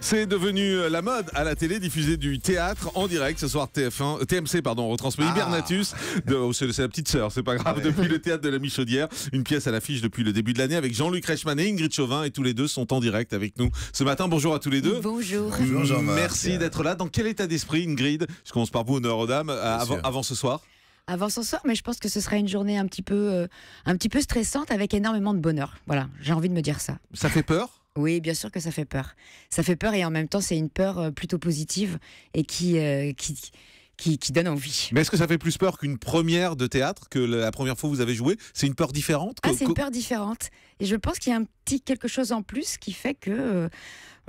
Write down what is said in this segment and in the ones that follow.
C'est devenu la mode à la télé diffuser du théâtre en direct. Ce soir, TF1, euh, TMC, pardon, retransmet ah. Hibernatus. Oh, c'est la petite sœur, c'est pas grave. Ah depuis le théâtre de la Michaudière, une pièce à l'affiche depuis le début de l'année avec Jean-Luc Reichmann et Ingrid Chauvin. Et tous les deux sont en direct avec nous ce matin. Bonjour à tous les deux. Bonjour. Merci d'être là. Dans quel état d'esprit, Ingrid Je commence par vous, honneur aux dames, euh, avant, ce soir avant ce soir, mais je pense que ce sera une journée un petit peu, euh, un petit peu stressante avec énormément de bonheur. Voilà, j'ai envie de me dire ça. Ça fait peur oui, bien sûr que ça fait peur. Ça fait peur et en même temps, c'est une peur euh, plutôt positive et euh, qui, qui, qui, donne envie. Mais est-ce que ça fait plus peur qu'une première de théâtre, que la première fois où vous avez joué C'est une peur différente Ah, c'est une peur différente. Et je pense qu'il y a un petit quelque chose en plus qui fait que. Euh,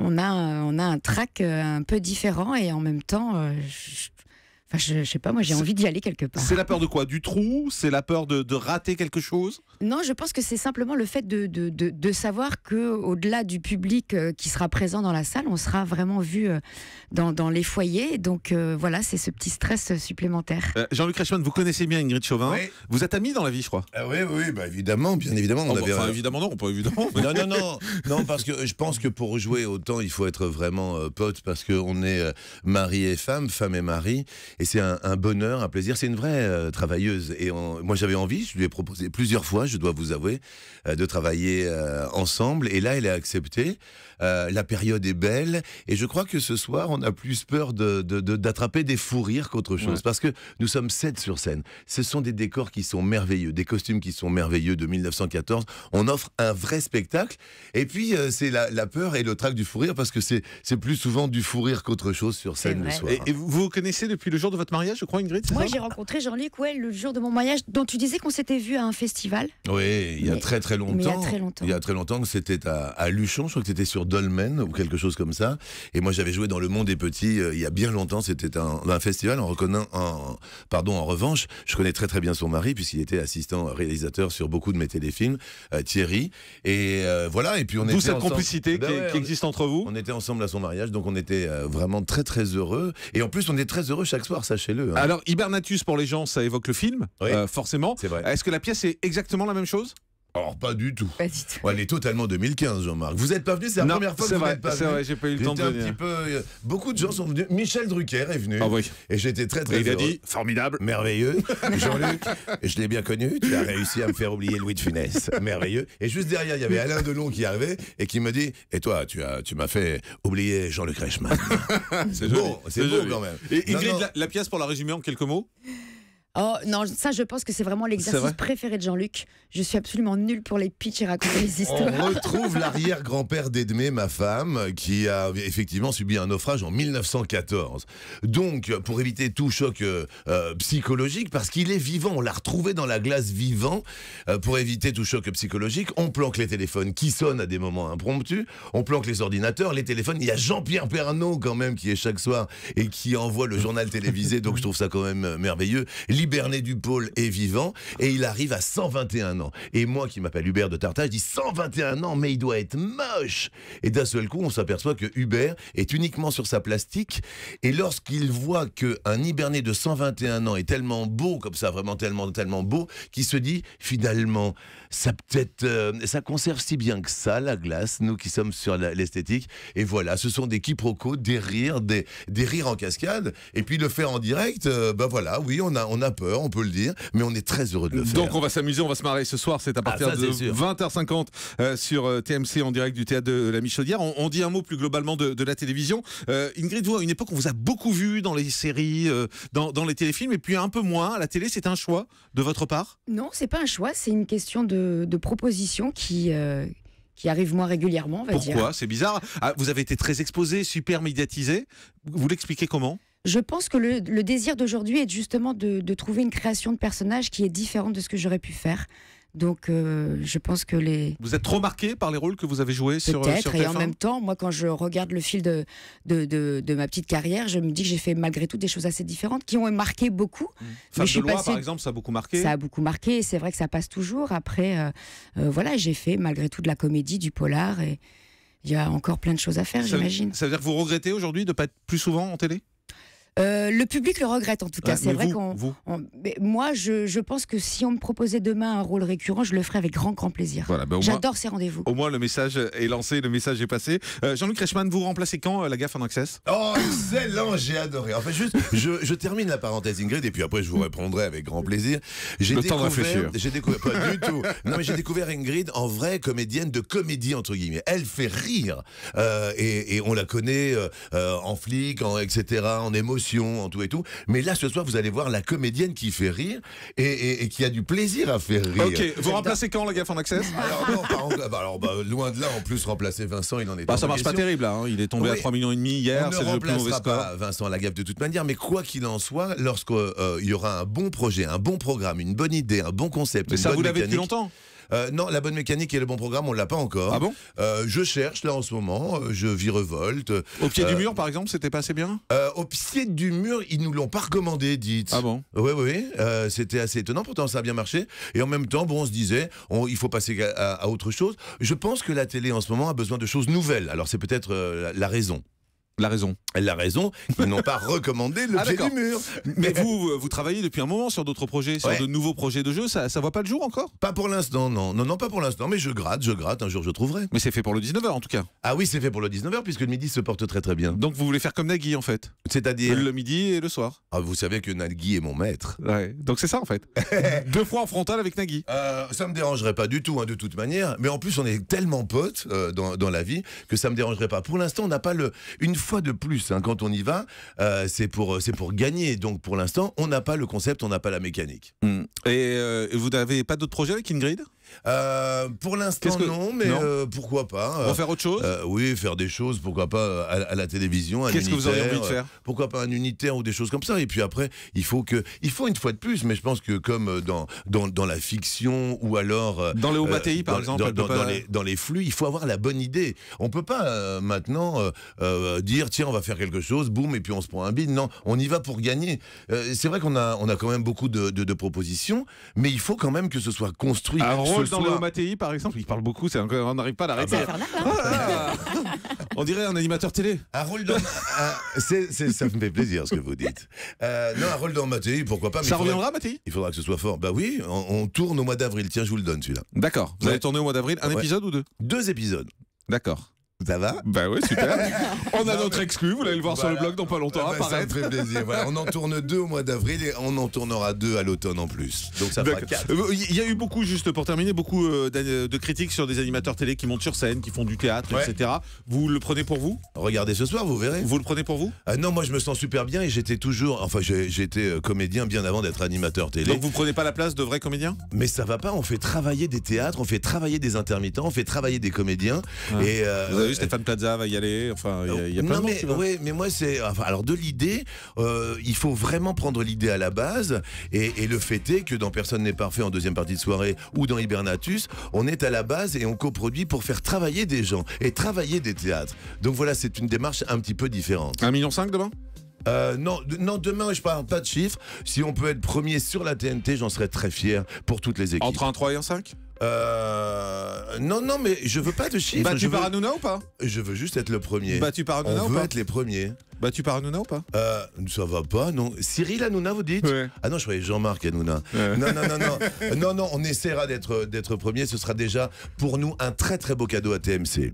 on a, on a un trac un peu différent et en même temps, Enfin, je, sais pas, moi j'ai envie d'y aller quelque part. C'est la peur de quoi Du trou C'est la peur de, de rater quelque chose Non, je pense que c'est simplement le fait de, de, de, savoir que au delà du public euh, qui sera présent dans la salle, on sera vraiment vu euh, dans, dans, les foyers. Donc euh, voilà, c'est ce petit stress supplémentaire. Jean-Luc Reichmann, vous connaissez bien Ingrid Chauvin. Vous êtes amis dans la vie, je crois. Ah oui, oui, bah évidemment, bien évidemment. Oh, on bah, avait... évidemment, non, pas évidemment. non, non, non, non, parce que je pense que pour jouer autant, il faut être vraiment pote parce qu'on est mari et femme, femme et mari. Et c'est un, bonheur, un plaisir. C'est une vraie euh, travailleuse. Et moi, j'avais envie, je lui ai proposé plusieurs fois, je dois vous avouer, euh, de travailler euh, ensemble. Et là, elle a accepté. la période est belle. Et je crois que ce soir, on a plus peur d'attraper de, de, des fous rires qu'autre chose. Parce que nous sommes sept sur scène. Ce sont des décors qui sont merveilleux, des costumes qui sont merveilleux de 1914. On offre un vrai spectacle. Et puis, c'est la, peur et le trac du fou rire parce que c'est plus souvent du fou rire qu'autre chose sur scène le soir. Et, vous vous connaissez depuis le jour de votre mariage, je crois, Ingrid Moi, j'ai rencontré Jean-Luc ouais, le jour de mon mariage, dont tu disais qu'on s'était vu à un festival. Oui, il y a très très longtemps. Il y a très longtemps. que c'était à, Luchon, je crois que c'était sur Dolmen ou quelque chose comme ça. Et moi, j'avais joué dans Le Monde des Petits euh, il y a bien longtemps. C'était un, festival. En, pardon, en revanche, je connais très très bien son mari, puisqu'il était assistant réalisateur sur beaucoup de mes téléfilms, euh, Thierry. Et euh, voilà, et puis on était. D'où cette complicité ben qui, existe entre vous On était ensemble à son mariage, donc on était vraiment très très heureux. Et en plus, on est très heureux chaque soir sachez-le. Hein. Alors, Hibernatus, pour les gens, ça évoque le film, euh, forcément. Euh, est-ce que la pièce est exactement la même chose alors, pas du tout. Pas Elle est totalement 2015, Jean-Marc. Vous n'êtes pas venu, c'est la première fois que vous n'êtes pas c'est vrai, j'ai pas eu le temps de euh, Beaucoup de gens sont venus. Michel Drucker est venu. Ah et j'étais très, très il a dit formidable. Merveilleux. Jean-Luc, je l'ai bien connu. Tu as réussi à me faire oublier Louis de Funès. Merveilleux. Et juste derrière, il y avait Alain Delon qui arrivait et qui me dit Et toi, tu as, tu m'as fait oublier Jean-Luc Reichmann. c'est beau, c'est beau quand même. Et Non, la pièce pour la résumer en quelques mots Oh non, ça je pense que c'est vraiment l'exercice préféré de Jean-Luc. Je suis absolument nul pour les pitchs et raconter les histoires. On retrouve l'arrière-grand-père d'Edmé, ma femme, qui a effectivement subi un naufrage en 1914. Donc, pour éviter tout choc euh, euh, psychologique, parce qu'il est vivant, on l'a retrouvé dans la glace vivant, euh, pour éviter tout choc psychologique, on planque les téléphones qui sonnent à des moments impromptus, on planque les ordinateurs, les téléphones. Il y a Jean-Pierre Pernaud quand même qui est chaque soir et qui envoie le journal télévisé, donc je trouve ça quand même merveilleux hiberné du pôle est vivant et il arrive à 121 ans. Et moi qui m'appelle Hubert de Tartage, je dis 121 ans, mais il doit être moche. Et d'un seul coup, on s'aperçoit que Hubert est uniquement sur sa plastique. Et lorsqu'il voit qu'un hiberné de 121 ans est tellement beau, comme ça, vraiment tellement, tellement beau, qu'il se dit finalement, ça peut-être, euh, ça conserve si bien que ça la glace, nous qui sommes sur l'esthétique. Et voilà, ce sont des quiproquos, des rires, des, rires en cascade. Et puis le faire en direct, euh, ben voilà, oui, on a, on a peur, on peut le dire, mais on est très heureux de le faire. Donc on va s'amuser, on va se marrer ce soir. C'est à ah, partir de 20h50 euh, sur euh, TMC en direct du théâtre de euh, la Michaudière. On, dit un mot plus globalement de, la télévision. Ingrid, vous, à une époque, on vous a beaucoup vu dans les séries, dans, les téléfilms, et puis un peu moins. à La télé, c'est un choix de votre part Non, c'est pas un choix, c'est une question de, proposition qui qui arrive moins régulièrement, va dire. C'est bizarre. Ah, vous avez été très exposé, super médiatisé. Vous l'expliquez comment je pense que le, désir d'aujourd'hui est justement de, trouver une création de personnage qui est différente de ce que j'aurais pu faire. Donc, euh, je pense que les. Vous êtes trop marqué par les rôles que vous avez joués sur, sur et en même temps, moi, quand je regarde le fil de, de, de, ma petite carrière, je me dis que j'ai fait malgré tout des choses assez différentes qui ont marqué beaucoup. Mmh. Femme de loi, par exemple, ça a beaucoup marqué. Ça a beaucoup marqué, c'est vrai que ça passe toujours. Après, euh, euh, voilà, j'ai fait malgré tout de la comédie, du polar, et il y a encore plein de choses à faire, j'imagine. Ça veut dire que vous regrettez aujourd'hui de ne pas être plus souvent en télé euh, le public le regrette en tout cas. c'est vrai qu'on. Moi, je, pense que si on me proposait demain un rôle récurrent, je le ferais avec grand, grand plaisir. Ben, J'adore ces rendez-vous. Au moins, le message est lancé, le message est passé. Euh, Jean-Luc Reichmann, vous remplacez quand euh, la gaffe en access Oh, excellent, j'ai adoré. fait juste, je, termine la parenthèse Ingrid et puis après, je vous répondrai avec grand plaisir. J'ai le temps de réfléchir. J'ai découvert, pas du tout. Non, mais j'ai découvert Ingrid en vraie comédienne de comédie, entre guillemets. Elle fait rire. Et, et, on la connaît en flic, en, etc., en émotion en tout et tout. Mais là, ce soir, vous allez voir la comédienne qui fait rire et, qui a du plaisir à faire rire. vous remplacez quand la gaffe en access Alors, bah, bah, loin de là, en plus, remplacer Vincent, il en est pas. Bah, ça marche pas terrible, hein. il est tombé à 3 millions et demi hier, c'est le plus Pas Vincent Gaffe de toute manière, mais quoi qu'il en soit, lorsqu'il euh, y aura un bon projet, un bon programme, une bonne idée, un bon concept, mais ça, vous l'avez depuis longtemps euh, non, la bonne mécanique et le bon programme, on l'a pas encore. Ah bon euh, Je cherche là en ce moment. Euh, je vis révolte Au pied du mur, par exemple, c'était pas assez bien Au pied du mur, ils nous l'ont pas recommandé, dites. Ah bon Oui, oui. c'était assez étonnant. Pourtant, ça a bien marché. Et en même temps, bon, on se disait, il faut passer à, autre chose. Je pense que la télé en ce moment a besoin de choses nouvelles. Alors c'est peut-être la raison. La raison. Elle a raison, ils n'ont pas recommandé le jeu. Ah, du mur. Mais vous, vous travaillez depuis un moment sur d'autres projets, sur de nouveaux projets de jeu, ça ne voit pas le jour encore Pas pour l'instant, non. Non, non, pas pour l'instant, mais je gratte, je gratte, un jour je trouverai. Mais c'est fait pour le 19h en tout cas. Ah oui, c'est fait pour le 19h puisque le midi se porte très très bien. Donc vous voulez faire comme Nagui en fait C'est-à-dire Le midi et le soir. Ah, vous savez que Nagui est mon maître. Ouais, donc c'est ça en fait. Deux fois en frontal avec Nagui. Euh, ça me dérangerait pas du tout, hein, de toute manière. Mais en plus, on est tellement potes euh, dans, la vie que ça me dérangerait pas. Pour l'instant, on n'a pas le. Une fois de plus, hein, quand on y va, euh, c'est pour, pour gagner. Donc pour l'instant, on n'a pas le concept, on n'a pas la mécanique. Hmm. Euh, et, vous n'avez pas d'autres projets avec Ingrid euh, pour l'instant, non, mais euh, pourquoi pas. Hein. On faire autre chose euh, Oui, faire des choses, pourquoi pas à, la télévision. Qu'est-ce que vous avez envie de faire Pourquoi pas un unitaire ou des choses comme ça. Et puis après, il faut que, il faut une fois de plus, mais je pense que comme dans, dans, dans la fiction ou alors. Dans hauts Matei, par exemple. Dans, les, flux, il faut avoir la bonne idée. On peut pas maintenant dire, tiens, on va faire quelque chose, boum, et puis on se prend un bide. Non, on y va pour gagner. C'est vrai qu'on a, on a quand même beaucoup de, de, propositions, mais il faut quand même que ce soit construit rôle dans le Matéi, par exemple, il parle beaucoup, c'est on n'arrive pas à l'arrêter. Hein. Ah, on dirait un animateur télé. Un rôle dans. ça me fait plaisir ce que vous dites. Euh, non, un rôle dans pourquoi pas. Mais ça reviendra, Matéi Il faudra que ce soit fort. Bah oui, on, tourne au mois d'avril. Tiens, je vous le donne celui-là. D'accord. Vous allez tourner au mois d'avril un épisode ou deux Deux épisodes. D'accord. Ça va Bah oui, super. on a notre exclu, vous allez le voir sur le blog dans pas longtemps. Ah hein, bah, Ça plaisir. on en tourne deux au mois d'avril et on en tournera deux à l'automne en plus. Donc ça fera euh, Il y a eu beaucoup, juste pour terminer, beaucoup euh, de critiques sur des animateurs télé qui montent sur scène, qui font du théâtre, etc. Vous le prenez pour vous Regardez ce soir, vous verrez. Vous le prenez pour vous ah Non, moi je me sens super bien et j'étais toujours. Enfin, j'étais euh, comédien bien avant d'être animateur télé. Donc vous prenez pas la place de vrais comédiens Mais ça va pas, on fait travailler des théâtres, on fait travailler des intermittents, on fait travailler des comédiens. Ah. Et. Stéphane Plaza va y aller. Enfin, il y de mais, mais moi, c'est. alors, de l'idée, euh, il faut vraiment prendre l'idée à la base. Et, le fait est que dans Personne n'est parfait en deuxième partie de soirée ou dans Hibernatus, on est à la base et on coproduit pour faire travailler des gens et travailler des théâtres. Donc voilà, c'est une démarche un petit peu différente. 1,5 million demain euh, non, non, demain, je parle pas de chiffres. Si on peut être premier sur la TNT, j'en serais très fier pour toutes les équipes. Entre un 3 et un 5 euh, non, non, mais je veux pas de chiffres. Battu par ou pas Je veux juste être le premier. Battu par Hanouna On ou veut être les premiers. Battu par Nouna ou pas euh, Ça va pas, non. Cyril Hanouna, vous dites Ah non, je croyais Jean-Marc Hanouna. Non, non, non, non. non, non, on essaiera d'être premier. Ce sera déjà pour nous un très très beau cadeau à TMC.